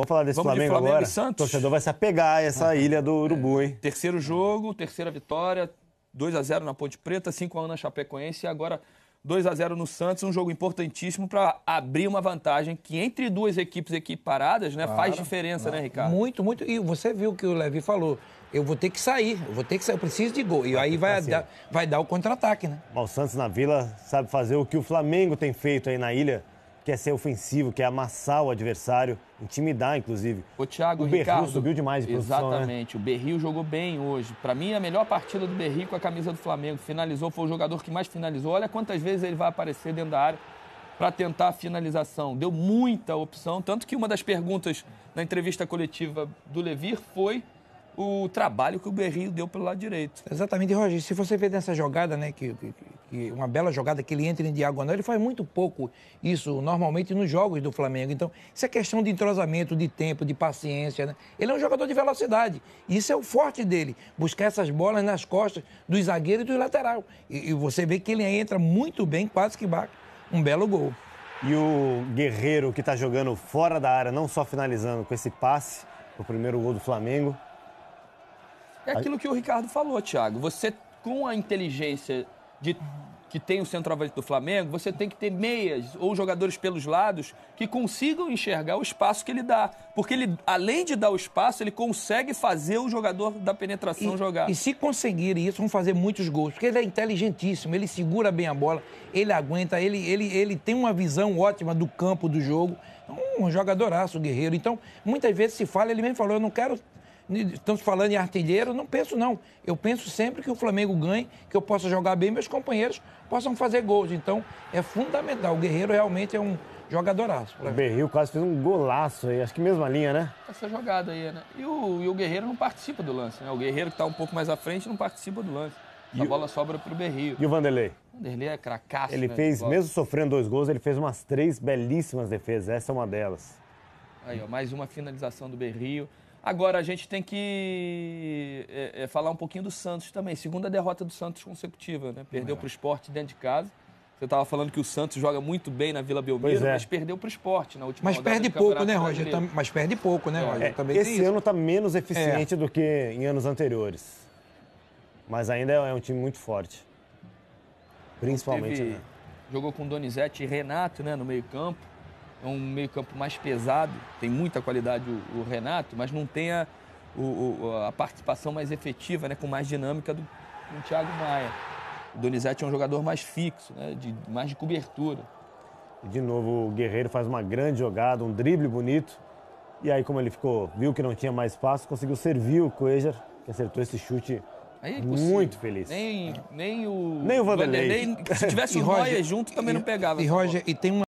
Vamos falar desse Vamos Flamengo, de Flamengo agora. O torcedor vai se apegar a essa ah, tá. ilha do é. Urubu, hein? Terceiro jogo, terceira vitória, 2 a 0 na Ponte Preta, 5 a 1 na Chapecoense e agora 2 a 0 no Santos, um jogo importantíssimo para abrir uma vantagem que entre duas equipes equiparadas, né, claro, faz diferença, claro. né, Ricardo? Muito, muito. E você viu o que o Levi falou. Eu vou ter que sair, eu vou ter que sair, eu preciso de gol. E aí vai, assim. dar, vai dar o contra-ataque, né? O Santos na Vila sabe fazer o que o Flamengo tem feito aí na ilha quer ser ofensivo, quer amassar o adversário, intimidar, inclusive. O Thiago o Berril Ricardo, subiu demais de né? Exatamente, né? o Berril jogou bem hoje. Para mim, a melhor partida do Berril com a camisa do Flamengo. Finalizou, foi o jogador que mais finalizou. Olha quantas vezes ele vai aparecer dentro da área para tentar a finalização. Deu muita opção, tanto que uma das perguntas na entrevista coletiva do Levir foi o trabalho que o Berrinho deu pelo lado direito. Exatamente, Roger, se você vê nessa jogada, né, que, que, que, uma bela jogada que ele entra em diagonal, ele faz muito pouco isso normalmente nos jogos do Flamengo. Então, isso é questão de entrosamento, de tempo, de paciência, né? Ele é um jogador de velocidade, isso é o forte dele, buscar essas bolas nas costas do zagueiro e do lateral. E, e você vê que ele entra muito bem, quase que bate um belo gol. E o Guerreiro que está jogando fora da área, não só finalizando com esse passe, o primeiro gol do Flamengo, é aquilo que o Ricardo falou, Thiago. Você, com a inteligência de que tem o centroavante do Flamengo, você tem que ter meias ou jogadores pelos lados que consigam enxergar o espaço que ele dá. Porque ele, além de dar o espaço, ele consegue fazer o jogador da penetração e, jogar. E se conseguir isso, vão fazer muitos gols. Porque ele é inteligentíssimo, ele segura bem a bola, ele aguenta, ele, ele, ele tem uma visão ótima do campo, do jogo. Então, um jogadoraço, guerreiro. Então, muitas vezes se fala, ele mesmo falou, eu não quero estamos falando em artilheiro, não penso não. Eu penso sempre que o Flamengo ganhe, que eu possa jogar bem, meus companheiros possam fazer gols. Então, é fundamental. O Guerreiro realmente é um jogadoraço. O Berril quase fez um golaço aí, acho que mesma linha, né? Essa jogada aí, né? E o, e o Guerreiro não participa do lance, né? O Guerreiro que está um pouco mais à frente não participa do lance. E a bola o... sobra o Berril. E o Vanderlei? O Vanderlei é cracaço. Ele né, fez, mesmo sofrendo dois gols, ele fez umas três belíssimas defesas. Essa é uma delas. Aí, ó, mais uma finalização do Berrio. Agora, a gente tem que é, é, falar um pouquinho do Santos também. Segunda derrota do Santos consecutiva, né? Perdeu é. para o esporte dentro de casa. Você estava falando que o Santos joga muito bem na Vila Belmiro, é. mas perdeu para o esporte na última né, mas perde pouco, né, é. Roger? Mas perde pouco, né, Roger? Esse ano está menos eficiente é. do que em anos anteriores. Mas ainda é um time muito forte. Principalmente. Teve, né? Jogou com Donizete e Renato né, no meio-campo é um meio-campo mais pesado, tem muita qualidade o, o Renato, mas não tem a, o, a, participação mais efetiva, né, com mais dinâmica do, do Thiago Maia. O Donizete é um jogador mais fixo, né, de, mais de cobertura. de novo o Guerreiro faz uma grande jogada, um drible bonito. E aí, como ele ficou, viu que não tinha mais espaço, conseguiu servir o Coejar, que acertou esse chute é muito feliz. Nem, nem o. Nem o Vanderlei. Vanderlei se tivesse o Roger junto, também e, não pegava. E, Roger, e tem uma.